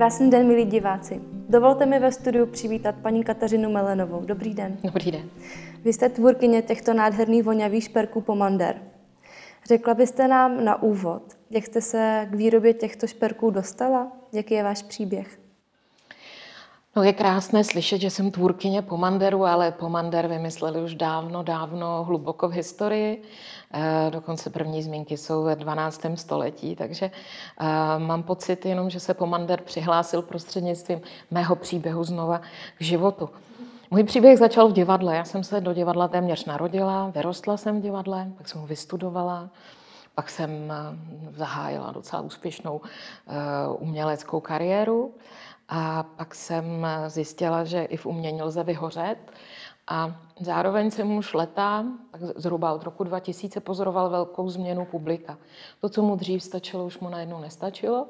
Krásný den, milí diváci. Dovolte mi ve studiu přivítat paní Kateřinu Melenovou. Dobrý den. Dobrý den. Vy jste tvůrkyně těchto nádherných voňavých šperků Pomander. Řekla byste nám na úvod, jak jste se k výrobě těchto šperků dostala? Jaký je váš příběh? No je krásné slyšet, že jsem tvůrkyně Pomanderu, ale Pomander vymysleli už dávno, dávno, hluboko v historii. E, dokonce první zmínky jsou ve 12. století, takže e, mám pocit jenom, že se Pomander přihlásil prostřednictvím mého příběhu znova k životu. Můj příběh začal v divadle. Já jsem se do divadla téměř narodila, vyrostla jsem v divadle, pak jsem ho vystudovala, pak jsem eh, zahájila docela úspěšnou uh, uměleckou kariéru a pak jsem zjistila, že i v umění lze vyhořet. A zároveň jsem už leta, tak zhruba od roku 2000, pozoroval velkou změnu publika. To, co mu dřív stačilo, už mu najednou nestačilo.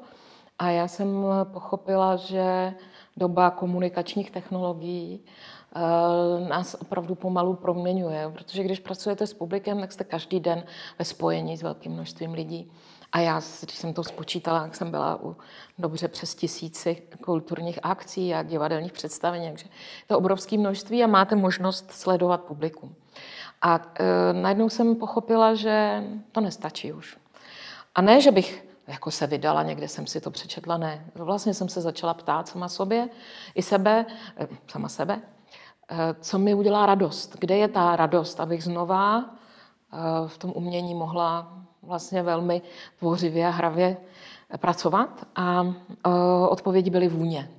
A já jsem pochopila, že doba komunikačních technologií eh, nás opravdu pomalu proměňuje, protože když pracujete s publikem, tak jste každý den ve spojení s velkým množstvím lidí. A já, když jsem to spočítala, jak jsem byla u dobře přes tisíci kulturních akcí a divadelních představení, takže to obrovské množství a máte možnost sledovat publikum. A e, najednou jsem pochopila, že to nestačí už. A ne, že bych jako se vydala, někde jsem si to přečetla, ne. Vlastně jsem se začala ptát sama sobě, i sebe, e, sama sebe, e, co mi udělá radost, kde je ta radost, abych znova e, v tom umění mohla vlastně velmi tvořivě a hravě pracovat a eh, odpovědi byly vůně.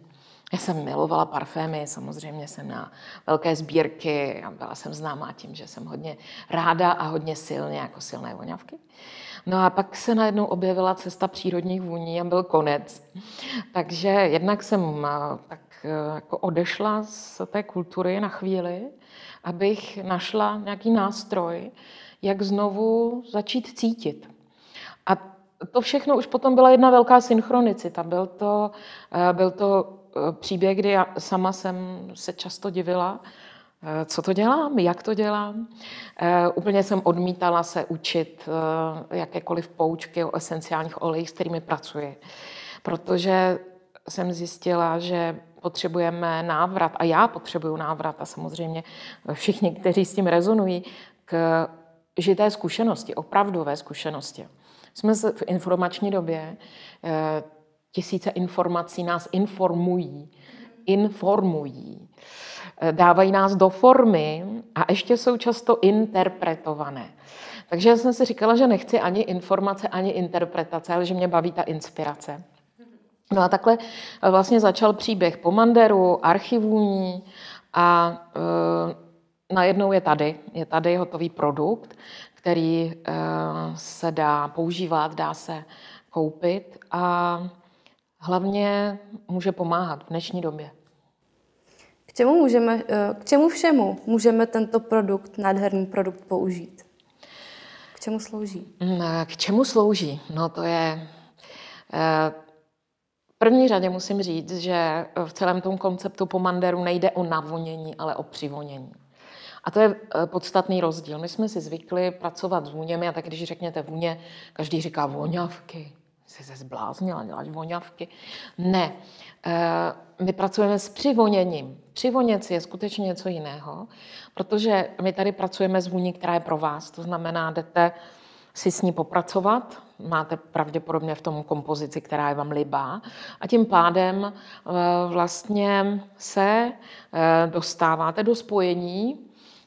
Já jsem milovala parfémy, samozřejmě jsem na velké sbírky a byla jsem známá tím, že jsem hodně ráda a hodně silně, jako silné voňavky. No a pak se najednou objevila cesta přírodních vůní a byl konec. Takže jednak jsem eh, tak eh, jako odešla z té kultury na chvíli, abych našla nějaký nástroj, jak znovu začít cítit. A to všechno už potom byla jedna velká synchronicita. Byl to, eh, byl to eh, příběh, kdy já sama jsem se často divila, eh, co to dělám, jak to dělám. Úplně jsem odmítala se učit jakékoliv poučky o esenciálních olejích, s kterými pracuji. Protože jsem zjistila, že potřebujeme návrat, a já potřebuju návrat, a samozřejmě všichni, kteří s tím rezonují, k žité zkušenosti, opravdové zkušenosti. Jsme v informační době, eh, tisíce informací nás informují, informují, eh, dávají nás do formy a ještě jsou často interpretované. Takže já jsem si říkala, že nechci ani informace, ani interpretace, ale že mě baví ta inspirace. No a takhle eh, vlastně začal příběh Pomanderu, archivůní a najednou je tady, je tady hotový produkt, který eh, se dá používat, dá se koupit a hlavně může pomáhat v dnešní době. K čemu, můžeme, eh, k čemu všemu můžeme tento produkt, nádherný produkt použít? K čemu slouží? Mm, eh, k čemu slouží? No to je... V první řadě musím říct, že v celém tom konceptu pomanderu nejde o navonění, ale o přivonění. A to je eh, podstatný rozdíl. My jsme si zvykli pracovat s vůněmi a tak když řekněte vůně, každý říká voňavky. Jsi se zbláznila, děláš voňavky. Ne, eh, my pracujeme s přivoněním. Přivonět je skutečně něco jiného, protože my tady pracujeme s vůní, která je pro vás. To znamená, jdete si s ní popracovat, máte pravděpodobně v tom kompozici, která je vám libá a tím pádem eh, vlastně se dostáváte do spojení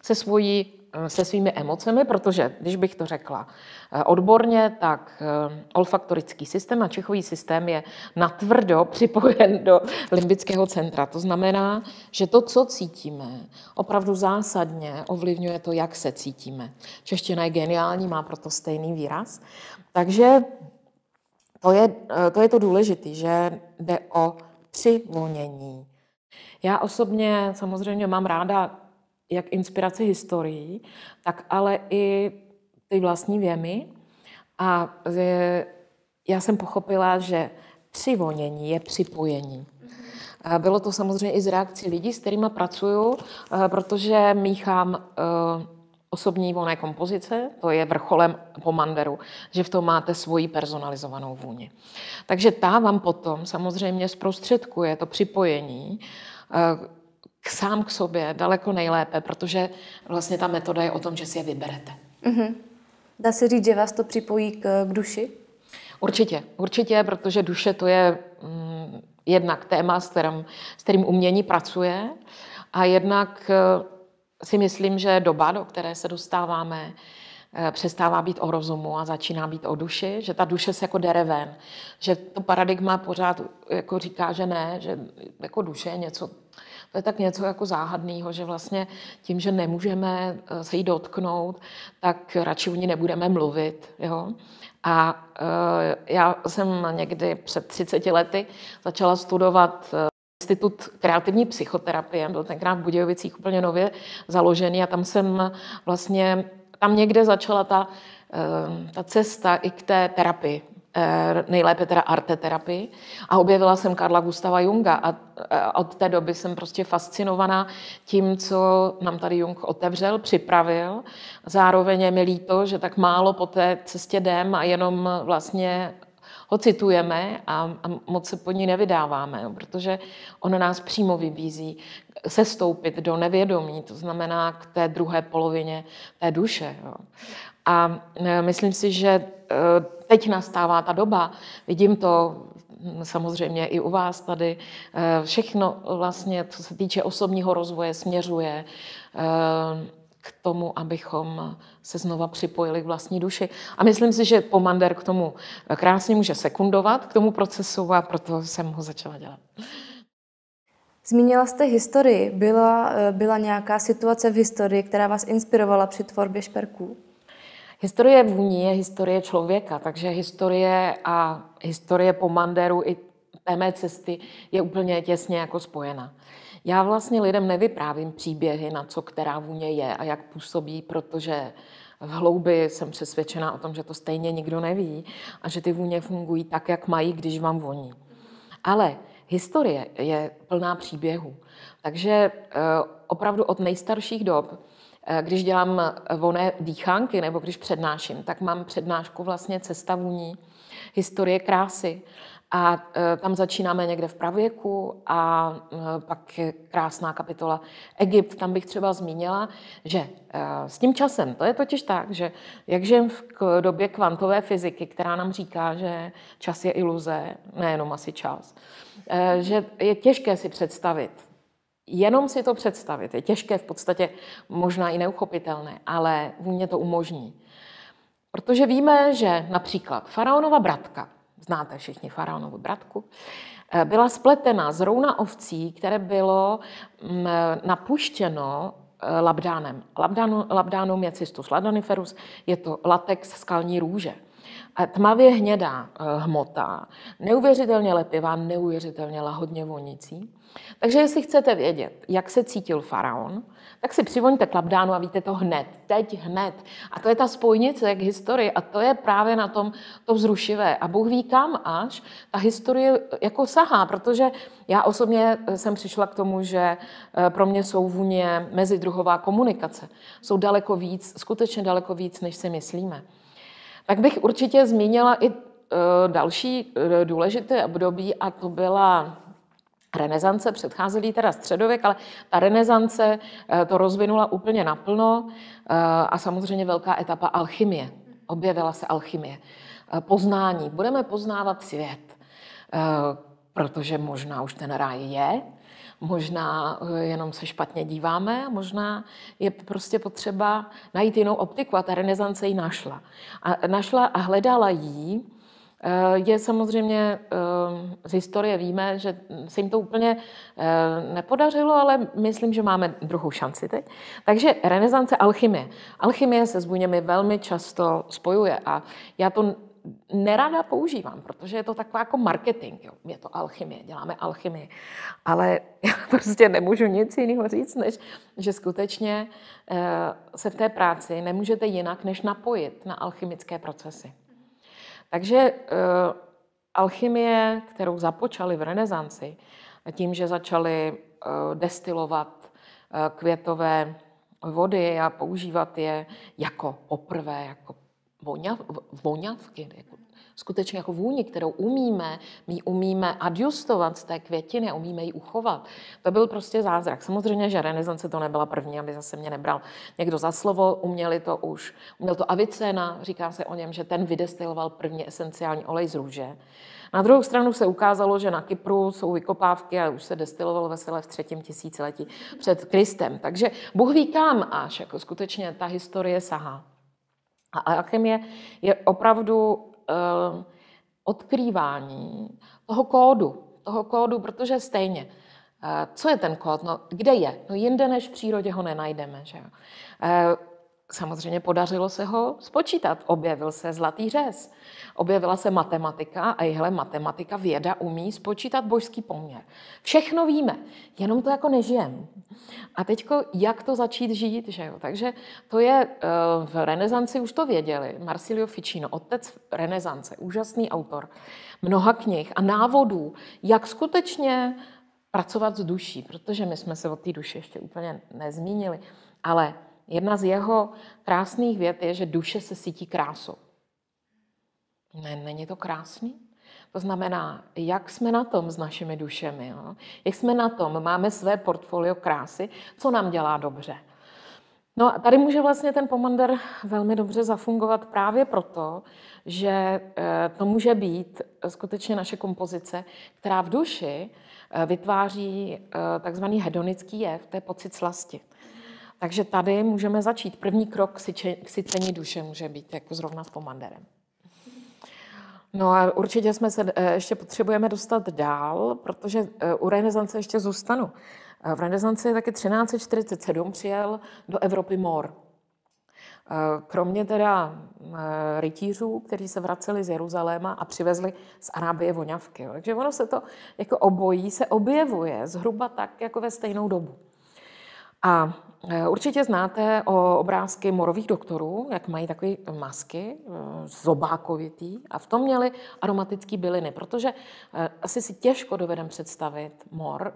se, svojí, eh, se svými emocemi, protože když bych to řekla eh, odborně, tak eh, olfaktorický systém a čechový systém je natvrdo připojen do limbického centra. To znamená, že to, co cítíme, opravdu zásadně ovlivňuje to, jak se cítíme. Čeština je geniální, má proto stejný výraz. Takže to je to, je to důležité, že jde o přivonění. Já osobně samozřejmě mám ráda jak inspiraci historií, tak ale i ty vlastní věmy. A já jsem pochopila, že přivonění je připojení. Bylo to samozřejmě i z reakcí lidí, s kterými pracuju, protože míchám e, osobní volné kompozice, to je vrcholem po manderu, že v tom máte svoji personalizovanou vůni. Takže ta vám potom samozřejmě zprostředkuje to připojení e, k sám k sobě daleko nejlépe, protože vlastně ta metoda je o tom, že si je vyberete. Mm-hmm. Dá se říct, že vás to připojí k, k duši? Určitě, určitě, protože duše to je mm, jednak téma, s kterým, s kterým umění pracuje a jednak eh, si myslím, že doba, do které se dostáváme, eh, přestává být o rozumu a začíná být o duši, že ta duše se jako dere ven, že to paradigma pořád jako říká, že ne, že jako duše je něco to je tak něco jako záhadného, že vlastně tím, že nemůžeme eh, se jí dotknout, tak radši o ní nebudeme mluvit. Jo? A eh, já jsem někdy před 30 lety začala studovat eh, Institut kreativní psychoterapie, byl tenkrát v Budějovicích úplně nově založený a tam jsem vlastně, tam někde začala ta, ta cesta i k té terapii. Eh, nejlépe teda arteterapii. A objevila jsem Karla Gustava Junga a eh, od té doby jsem prostě fascinovaná tím, co nám tady Jung otevřel, připravil. Zároveň je mi líto, že tak málo po té cestě jdem a jenom vlastně ho citujeme a, a moc se po ní nevydáváme, protože on nás přímo vybízí sestoupit do nevědomí, to znamená k té druhé polovině té duše. Jo. A e, myslím si, že e, teď nastává ta doba. Vidím to samozřejmě i u vás tady. E, všechno vlastně, co se týče osobního rozvoje, směřuje k tomu, abychom se znova připojili k vlastní duši. A myslím si, že Pomander k tomu krásně může sekundovat, k tomu procesu a proto jsem ho začala dělat. Zmínila jste historii. Byla, byla nějaká situace v historii, která vás inspirovala při tvorbě šperků? Historie vůní je historie člověka, takže historie a historie po Manderu i té mé cesty je úplně těsně jako spojena. Já vlastně lidem nevyprávím příběhy, na co která vůně je a jak působí, protože v hloubi jsem přesvědčena o tom, že to stejně nikdo neví a že ty vůně fungují tak, jak mají, když vám voní. Ale historie je plná příběhů. Takže eh, opravdu od nejstarších dob Eh, když dělám eh, voné dýchánky nebo když přednáším, tak mám přednášku vlastně Cesta vůní, historie krásy. A eh, tam začínáme někde v pravěku a pak je krásná kapitola Egypt. Tam bych třeba zmínila, že s tím časem, to je totiž tak, že jak žijeme v době kvantové fyziky, která nám říká, že čas je iluze, nejenom asi čas, že je těžké si představit Jenom si to představit je těžké, v podstatě možná i neuchopitelné, ale mě to umožní. Protože víme, že například faraonova bratka, znáte všichni faraonovu bratku, eh, byla spletena z rouna ovcí, které bylo mm, eh, napuštěno eh, labdánem. labdánum je cystus ladaniferus, je to latex skalní růže tmavě hnědá eh, hmota, neuvěřitelně lepivá, neuvěřitelně lahodně vonící. Takže jestli chcete vědět, jak se cítil faraon, tak si přivoňte klapdánu a víte to hned, teď hned. A to je ta spojnice k historii a to je právě na tom to vzrušivé. A Bůh ví kam až ta historie eh, jako sahá, protože já osobně eh, jsem přišla k tomu, že pro mě jsou vůně mezidruhová komunikace. Jsou daleko víc, skutečně daleko víc, než si myslíme. Tak bych určitě zmínila i eh, další eh, důležité období a to byla renesance, předcházelý teda středověk, ale ta renesance eh, to rozvinula úplně naplno a samozřejmě velká etapa alchymie. Objevila se alchymie. Poznání. Budeme poznávat svět, protože možná už ten ráj je, možná eh, jenom se špatně díváme, možná je prostě potřeba najít jinou optiku a ta renesance ji našla. A našla a hledala jí, eh, je samozřejmě, eh, z historie víme, že se jim to úplně nepodařilo, ale myslím, že máme druhou šanci teď. Takže renesance alchymie. Alchymie se s buněmi velmi často spojuje a já to nerada používám, protože je to taková jako marketing. Jo. Je to alchymie, děláme alchymii. Ale já prostě nemůžu nic jiného říct, než že skutečně eh, se v té práci nemůžete jinak, než napojit na alchymické procesy. Takže eh, alchymie, kterou započali v renesanci, tím, že začali eh, destilovat květové vody a používat je jako poprvé, jako voňav, voňavky, jako, skutečně jako vůni, kterou umíme, my umíme adjustovat z té květiny, umíme ji uchovat. To byl prostě zázrak. Samozřejmě, že renesance to nebyla první, aby zase mě nebral někdo za slovo, uměli to už, uměl to Avicena, říká se o něm, že ten vydestiloval první esenciální olej z růže. Na druhou stranu se ukázalo, že na Kypru jsou vykopávky a už se destilovalo veselé v třetím tisíciletí před Kristem. Takže Bůh ví kam až, jako skutečně ta historie sahá. A alchymie je opravdu uh, odkrývání toho kódu, toho kódu, protože stejně, uh, co je ten kód, no, kde je? No jinde než v přírodě ho nenajdeme. Že jo? Uh, samozřejmě podařilo se ho spočítat. Objevil se zlatý řez, objevila se matematika a jehle matematika věda umí spočítat božský poměr. Všechno víme, jenom to jako nežijem. A teďko, jak to začít žít, že jo? Takže to je, eh, v renesanci už to věděli. Marsilio Ficino, otec renesance, úžasný autor mnoha knih a návodů, jak skutečně pracovat s duší, protože my jsme se o té duši ještě úplně nezmínili. Ale Jedna z jeho krásných věd je, že duše se sítí krásou. Ne, není to krásný? To znamená, jak jsme na tom s našimi dušemi, jo? jak jsme na tom, máme své portfolio krásy, co nám dělá dobře. No a tady může vlastně ten pomander velmi dobře zafungovat právě proto, že eh, to může být skutečně naše kompozice, která v duši eh, vytváří eh, takzvaný hedonický jev, to je pocit slasti. Takže tady můžeme začít. První krok k, sycení duše může být jako zrovna s pomanderem. No a určitě jsme se eh, ještě potřebujeme dostat dál, protože eh, u renesance ještě zůstanu. Eh, v renesanci taky 1347 přijel do Evropy mor. Kromě teda rytířů, kteří se vraceli z Jeruzaléma a přivezli z Arábie voňavky. Takže ono se to jako obojí se objevuje zhruba tak jako ve stejnou dobu. A Eh, určitě znáte o obrázky morových doktorů, jak mají takové masky eh, zobákovitý a v tom měli aromatické byliny, protože eh, asi si těžko dovedem představit mor,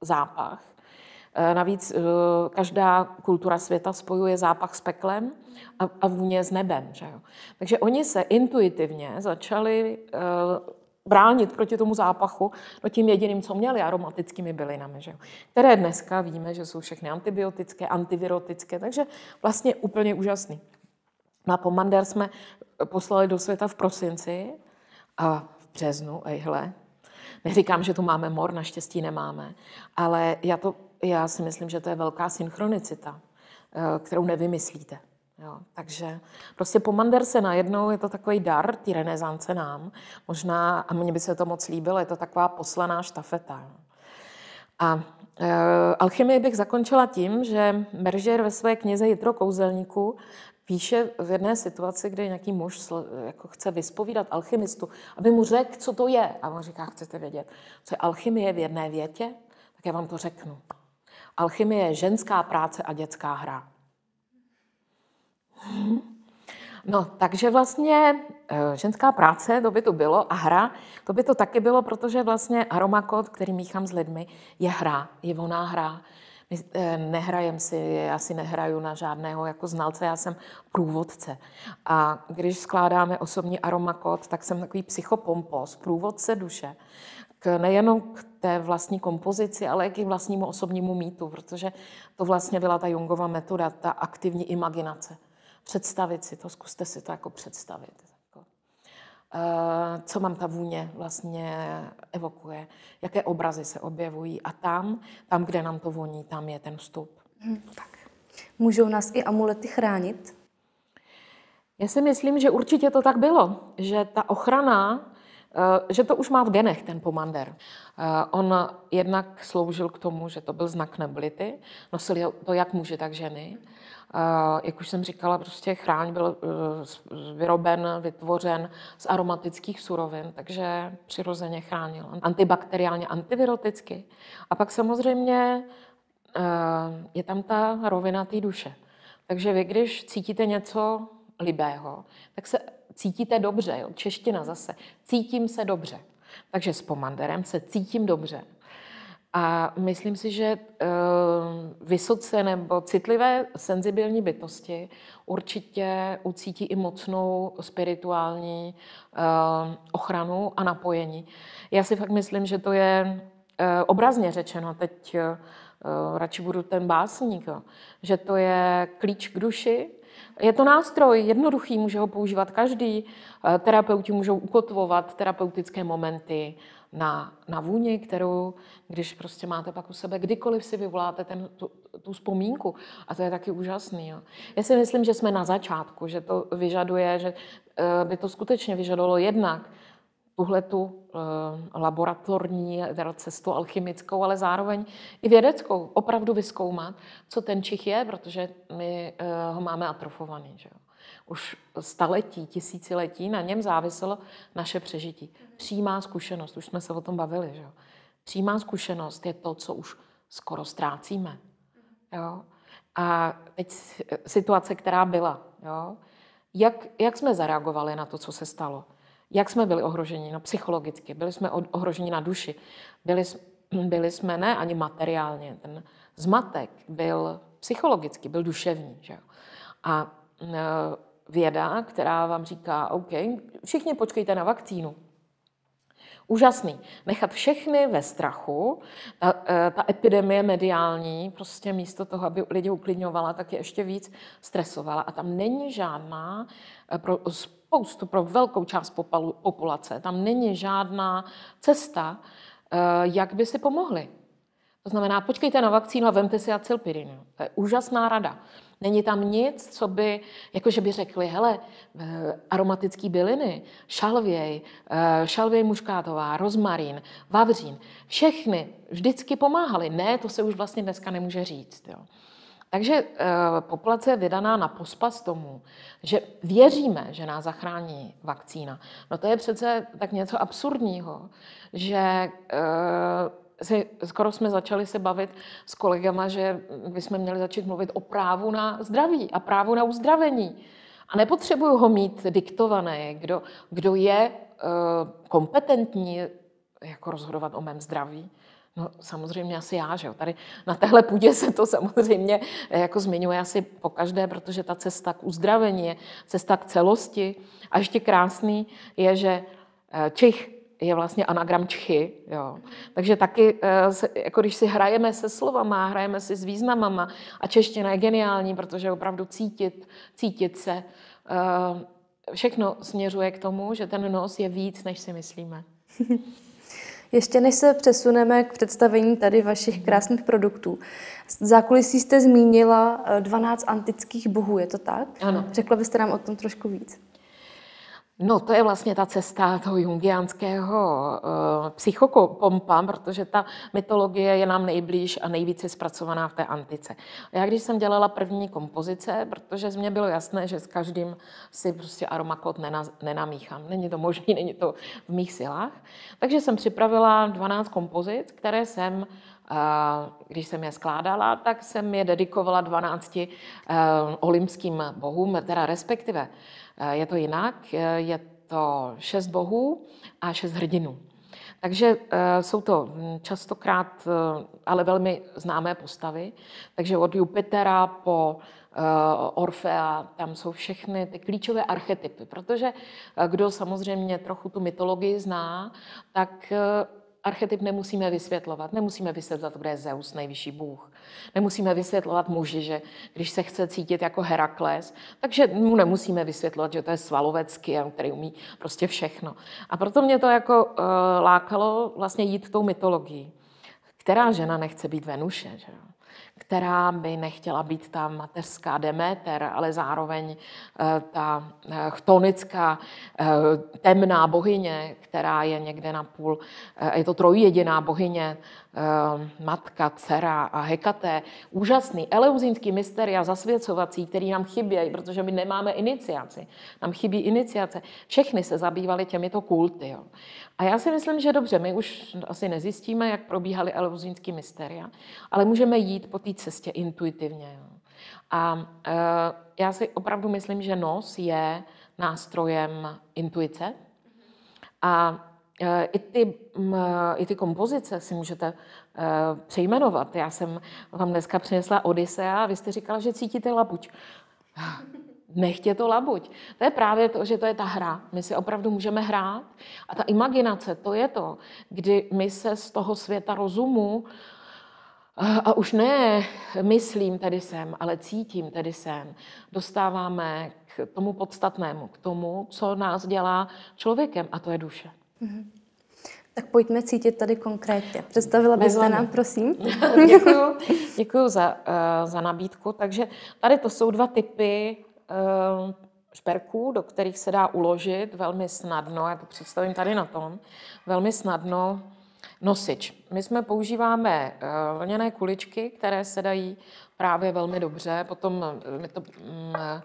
zápach. Navíc každá kultura světa spojuje zápach s peklem a vůně s nebem. Že jo? Takže oni se intuitivně začali bránit proti tomu zápachu, no tím jediným, co měli, aromatickými bylinami, že které dneska víme, že jsou všechny antibiotické, antivirotické, takže vlastně úplně úžasný. Na Pomander jsme eh, poslali do světa v prosinci a v březnu, ejhle. Neříkám, že tu máme mor, naštěstí nemáme, ale já, to, já si myslím, že to je velká synchronicita, eh, kterou nevymyslíte. Jo, takže prostě pomander se najednou, je to takový dar, ty renesance nám. Možná, a mně by se to moc líbilo, je to taková poslaná štafeta. A e, alchymii bych zakončila tím, že Berger ve své knize Jitro kouzelníku píše v jedné situaci, kdy nějaký muž jako chce vyspovídat alchymistu, aby mu řekl, co to je. A on říká, chcete vědět, co je alchymie v jedné větě? Tak já vám to řeknu. Alchymie je ženská práce a dětská hra. No, takže vlastně eh, ženská práce, to by to bylo, a hra, to by to taky bylo, protože vlastně aromakot, který míchám s lidmi, je hra, je voná hra. My eh, nehrajem si, já si nehraju na žádného jako znalce, já jsem průvodce. A když skládáme osobní aromakot, tak jsem takový psychopompos, průvodce duše. K, nejenom k té vlastní kompozici, ale i k vlastnímu osobnímu mýtu, protože to vlastně byla ta Jungova metoda, ta aktivní imaginace představit si to, zkuste si to jako představit. Jako. Eh, co mám ta vůně vlastně evokuje, jaké obrazy se objevují a tam, tam, kde nám to voní, tam je ten vstup. Hmm, tak. Můžou nás i amulety chránit? Já si myslím, že určitě to tak bylo, že ta ochrana eh, že to už má v genech ten pomander. Eh, on jednak sloužil k tomu, že to byl znak nebility, nosili to jak muži, tak ženy. Eh, jak už jsem říkala, prostě chráň byl eh, vyroben, vytvořen z aromatických surovin, takže přirozeně chránil antibakteriálně, antiviroticky. A pak samozřejmě eh, je tam ta rovina té duše. Takže vy, když cítíte něco libého, tak se cítíte dobře. Jo? Čeština zase. Cítím se dobře. Takže s pomanderem se cítím dobře. A myslím si, že eh, vysoce nebo citlivé senzibilní bytosti určitě ucítí i mocnou spirituální eh, ochranu a napojení. Já si fakt myslím, že to je eh, obrazně řečeno, teď radši budu ten básník, že to je klíč k duši, je to nástroj jednoduchý, může ho používat každý. Terapeuti můžou ukotvovat terapeutické momenty, na, na vůni, kterou, když prostě máte pak u sebe, kdykoliv si vyvoláte ten, tu, tu vzpomínku. A to je taky úžasný. Jo. Já si myslím, že jsme na začátku, že to vyžaduje, že eh, by to skutečně vyžadovalo jednak tuhle tu eh, laboratorní teda cestu alchymickou, ale zároveň i vědeckou, opravdu vyskoumat, co ten čich je, protože my eh, ho máme atrofovaný. Že jo už staletí, tisíciletí, na něm záviselo naše přežití. Přímá zkušenost, už jsme se o tom bavili, že jo. Přímá zkušenost je to, co už skoro ztrácíme. Jo? A teď situace, která byla. Jo? Jak, jak jsme zareagovali na to, co se stalo? Jak jsme byli ohroženi? No psychologicky, byli jsme ohroženi na duši. Byli, byli jsme ne ani materiálně. Ten zmatek byl psychologicky, byl duševní. Že jo? A Eh, věda, která vám říká, OK, všichni počkejte na vakcínu. Úžasný. Nechat všechny ve strachu. Ta, eh, ta epidemie mediální, prostě místo toho, aby lidi uklidňovala, tak je ještě víc stresovala. A tam není žádná, eh, pro spoustu, pro velkou část populace, tam není žádná cesta, jak by si pomohli. To znamená, počkejte na vakcínu a vemte si acilpirinu. To je úžasná rada. Není tam nic, co by, jakože by řekli, hele, eh, aromatický byliny, šalvěj, eh, šalvěj muškátová, rozmarín, vavřín, všechny vždycky pomáhaly. Ne, to se už vlastně dneska nemůže říct. Jo. Takže eh, populace je vydaná na pospas tomu, že věříme, že nás zachrání vakcína. No to je přece tak něco absurdního, že si, skoro jsme začali se bavit s kolegama, že bychom měli začít mluvit o právu na zdraví a právu na uzdravení. A nepotřebuju ho mít diktované, kdo, kdo je e, kompetentní jako rozhodovat o mém zdraví. No samozřejmě asi já, že jo. Tady na téhle půdě se to samozřejmě eh, jako zmiňuje asi po každé, protože ta cesta k uzdravení je cesta k celosti. A ještě krásný je, že eh, Čech je vlastně anagram čchy. Jo. Takže taky, eh, jako když si hrajeme se slovama, hrajeme si s významama a čeština je geniální, protože opravdu cítit, cítit se, eh, všechno směřuje k tomu, že ten nos je víc, než si myslíme. Ještě než se přesuneme k představení tady vašich mhm. krásných produktů. Zákulisí jste zmínila 12 eh, antických bohů, je to tak? Ano. Řekla byste nám o tom trošku víc? No to je vlastně ta cesta toho jungianského uh, eh, psychokompa, protože ta mytologie je nám nejblíž a nejvíce zpracovaná v té antice. Já když jsem dělala první kompozice, protože z mě bylo jasné, že s každým si prostě aromakot nena, nenamíchám. Není to možné, není to v mých silách. Takže jsem připravila 12 kompozic, které jsem eh, když jsem je skládala, tak jsem je dedikovala 12 eh, olimským bohům, teda respektive Eh, je to jinak, eh, je to šest bohů a šest hrdinů. Takže eh, jsou to hm, častokrát ale velmi známé postavy. Takže od Jupitera po Orfea, tam jsou všechny ty klíčové archetypy, protože kdo samozřejmě trochu tu mytologii zná, tak archetyp nemusíme vysvětlovat. Nemusíme vysvětlovat, kde je Zeus, nejvyšší bůh. Nemusíme vysvětlovat muži, že když se chce cítit jako Herakles, takže mu nemusíme vysvětlovat, že to je svalovecký, který umí prostě všechno. A proto mě to jako uh, lákalo vlastně jít tou mytologií. Která žena nechce být Venuše? Že? která by nechtěla být ta mateřská Demeter, ale zároveň eh, ta eh, chtonická eh, temná bohyně, která je někde na půl, je to trojjediná bohyně, matka, dcera a Hekaté. Úžasný eleuzínský mysteria zasvěcovací, který nám chybějí, protože my nemáme iniciaci. Nám chybí iniciace. Všechny se zabývaly těmito kulty. Jo. A já si myslím, že dobře, my už asi nezjistíme, jak probíhaly eleuzínský mysteria, ale můžeme jít po té cestě intuitivně. Jo. A e, já si opravdu myslím, že nos je nástrojem intuice. A e, i ty, I ty kompozice si můžete e, přejmenovat. Já jsem vám dneska přinesla Odisea a vy jste říkala, že cítíte labuť. Nechtě to labuť. To je právě to, že to je ta hra. My si opravdu můžeme hrát. A ta imaginace, to je to, kdy my se z toho světa rozumu uh, a, a už ne myslím, tady jsem, ale cítím, tady jsem. Dostáváme k tomu podstatnému, k tomu, co nás dělá člověkem, a to je duše. Mm-hmm. Tak pojďme cítit tady konkrétně. Představila byste nám, prosím. děkuju, děkuju za, uh, za nabídku. Takže tady to jsou dva typy uh, šperků, do kterých se dá uložit velmi snadno, já to představím tady na tom, velmi snadno Nosič. My jsme používáme eh, vlněné kuličky, které se dají právě velmi dobře. Potom eh, my to, mm, eh,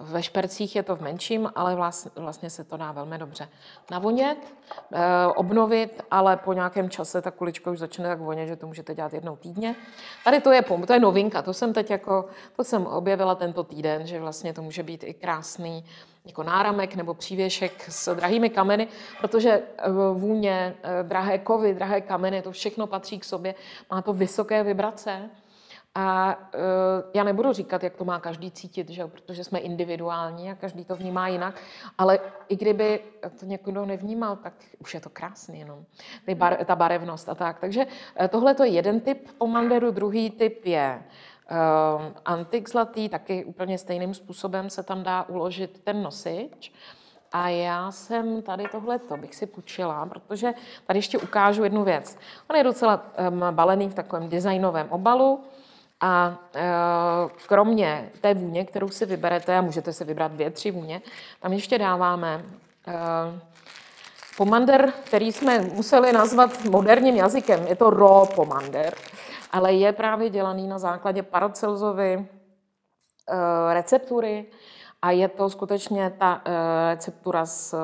ve špercích je to v menším, ale vlastně se to dá velmi dobře navonět, obnovit, ale po nějakém čase ta kulička už začne tak vonět, že to můžete dělat jednou týdně. Tady to je pom, to je novinka, to jsem teď jako, to jsem objevila tento týden, že vlastně to může být i krásný jako náramek nebo přívěšek s drahými kameny, protože eh, vůně, eh, drahé kovy, drahé kameny, to všechno patří k sobě, má to vysoké vibrace. A eh, já nebudu říkat, jak to má každý cítit, že? protože jsme individuální a každý to vnímá jinak, ale i kdyby to někdo nevnímal, tak už je to krásný jenom, ta barevnost a tak. Takže tohle to je jeden typ pomanderu, druhý typ je Ehm, antik zlatý taky úplně stejným způsobem se tam dá uložit ten nosič. A já jsem tady tohleto bych si půjčila, protože tady ještě ukážu jednu věc. On je docela um, balený v takovém designovém obalu. A uh, kromě té vůně, kterou si vyberete, a můžete si vybrat dvě, tři vůně, tam ještě dáváme uh, pomander, který jsme museli nazvat moderním jazykem. Je to raw pomander ale je právě dělaný na základě Paracelzovy eh, receptury a je to skutečně ta eh, receptura z eh,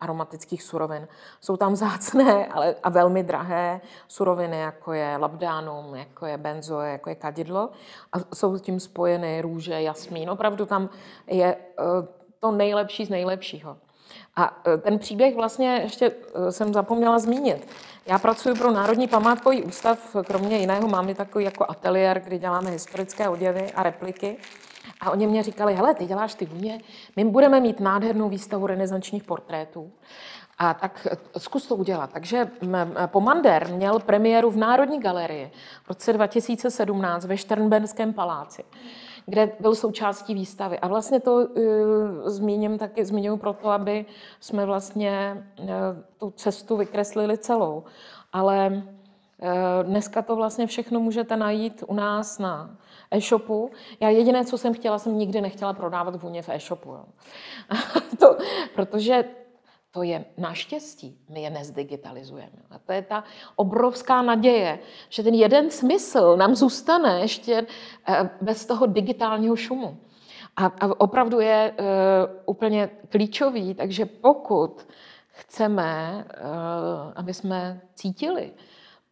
aromatických surovin. Jsou tam zácné ale, a velmi drahé suroviny, jako je labdánum, jako je benzoe, jako je kadidlo a jsou s tím spojeny růže, jasmín. Opravdu tam je to nejlepší z nejlepšího. A e, ten příběh vlastně ještě e, jsem zapomněla zmínit. Já pracuji pro Národní památkový ústav, kromě jiného mám i takový jako ateliér, kde děláme historické oděvy a repliky. A oni mě říkali, hele, ty děláš ty vůně, my budeme mít nádhernou výstavu renesančních portrétů. A tak e, zkus to udělat. Takže Pomander měl premiéru v Národní galerii v roce 2017 ve Šternbenském paláci kde byl součástí výstavy. A vlastně to uh, zmíním taky, zmiňuji proto, aby jsme vlastně uh, tu cestu vykreslili celou. Ale uh, dneska to vlastně všechno můžete najít u nás na e-shopu. Já jediné, co jsem chtěla, jsem nikdy nechtěla prodávat vůně v e-shopu. Jo. to, protože to je naštěstí, my je nezdigitalizujeme. A to je ta obrovská naděje, že ten jeden smysl nám zůstane ještě eh, bez toho digitálního šumu. A, a opravdu je eh, úplně klíčový, takže pokud chceme, eh, aby jsme cítili,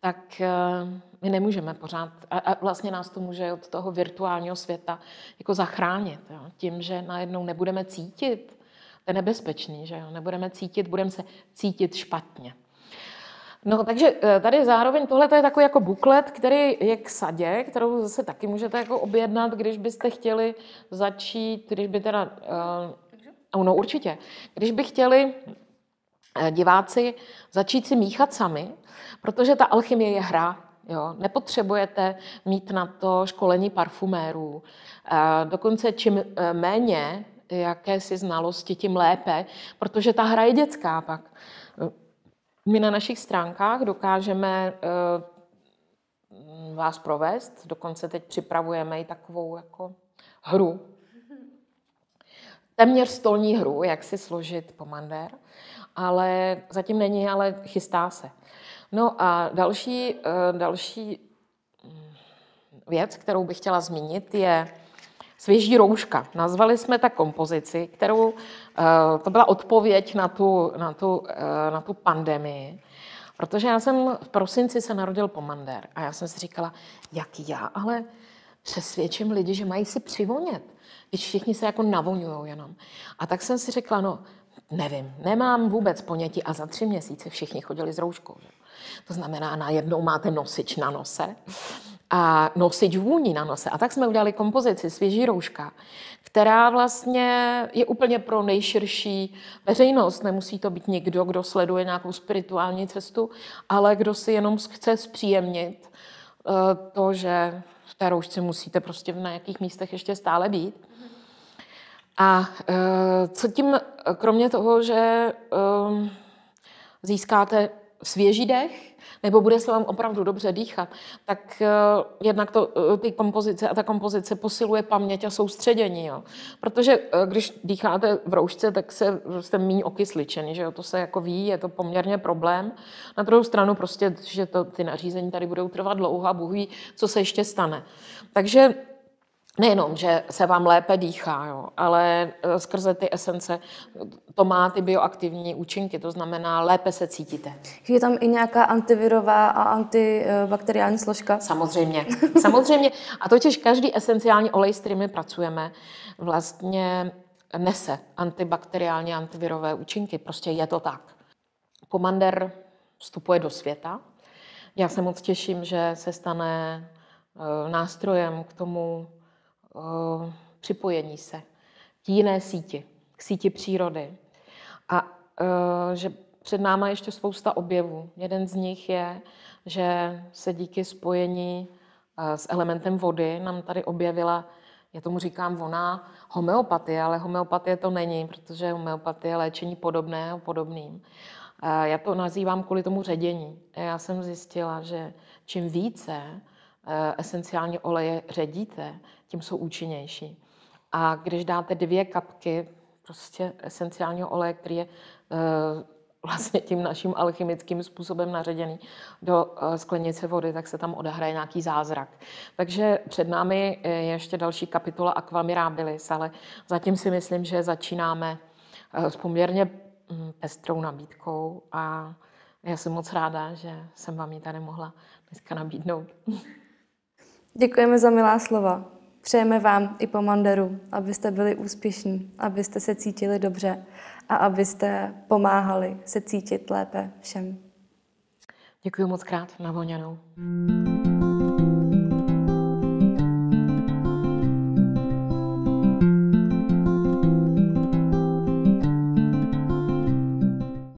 tak uh, my nemůžeme pořád, a, a vlastně nás to může od toho virtuálního světa jako zachránit, jo, tím, že najednou nebudeme cítit, to je nebezpečný, že jo? Nebudeme cítit, budeme se cítit špatně. No, takže eh, tady zároveň tohle je takový jako buklet, který je k sadě, kterou zase taky můžete jako objednat, když byste chtěli začít, když by teda... Uh, no, určitě. Když by chtěli eh, diváci začít si míchat sami, protože ta alchymie je hra. Jo, nepotřebujete mít na to školení parfumérů. uh, dokonce čím méně jakési znalosti, tím lépe, protože ta hra je dětská pak. My na našich stránkách dokážeme eh, vás provést, dokonce teď připravujeme i takovou jako hru, téměř stolní hru, jak si složit pomandér, ale zatím není, ale chystá se. No a další, eh, další hm, věc, kterou bych chtěla zmínit, je Svěží rouška. Nazvali jsme ta kompozici, kterou eh, to byla odpověď na tu, na tu, eh, na tu pandemii. Protože já jsem v prosinci se narodil pomander a já jsem si říkala, jak já ale přesvědčím lidi, že mají si přivonět, když všichni se jako navonují jenom. A tak jsem si řekla, no nevím, nemám vůbec ponětí a za tři měsíce všichni chodili s rouškou. Že? To znamená, najednou máte nosič na nose a nosič vůní na nose. A tak jsme udělali kompozici Svěží rouška, která vlastně je úplně pro nejširší veřejnost. Nemusí to být někdo, kdo sleduje nějakou spirituální cestu, ale kdo si jenom chce zpříjemnit eh, to, že v té roušce musíte prostě na nějakých místech ještě stále být. A eh, co tím, eh, kromě toho, že ehm, získáte svěží dech, nebo bude se vám opravdu dobře dýchat, tak uh, jednak to, uh, ty kompozice a ta kompozice posiluje paměť a soustředění. Jo. Protože uh, když dýcháte v roušce, tak se, jste méně okysličený, že jo. to se jako ví, je to poměrně problém. Na druhou stranu prostě, že to, ty nařízení tady budou trvat dlouho a Bůh ví, co se ještě stane. Takže nejenom, že se vám lépe dýchá, jo, ale e, skrze ty esence to má ty bioaktivní účinky, to znamená, lépe se cítíte. Je tam i nějaká antivirová a antibakteriální složka? Samozřejmě, samozřejmě. A totiž každý esenciální olej, s kterými pracujeme, vlastně nese antibakteriální, antivirové účinky. Prostě je to tak. Pomander vstupuje do světa. Já se moc těším, že se stane e, nástrojem k tomu, Eh, připojení se k jiné síti, k síti přírody. A eh, že před náma ještě spousta objevů. Jeden z nich je, že se díky spojení eh, s elementem vody nám tady objevila, já tomu říkám ona, homeopatie, ale homeopatie to není, protože homeopatie je léčení a podobným. Já to nazývám kvůli tomu ředění. Já jsem zjistila, že čím více Eh, esenciální oleje ředíte, tím jsou účinnější. A když dáte dvě kapky prostě esenciálního oleje, který je eh, vlastně tím naším alchymickým způsobem naředěný do eh, sklenice vody, tak se tam odehraje nějaký zázrak. Takže před námi je ještě další kapitola Aquamirabilis, ale zatím si myslím, že začínáme s poměrně hm, pestrou nabídkou a já jsem moc ráda, že jsem vám ji tady mohla dneska nabídnout. Děkujeme za milá slova. Přejeme vám i po Mandaru, abyste byli úspěšní, abyste se cítili dobře a abyste pomáhali se cítit lépe všem. Děkuji moc krát na voněnou.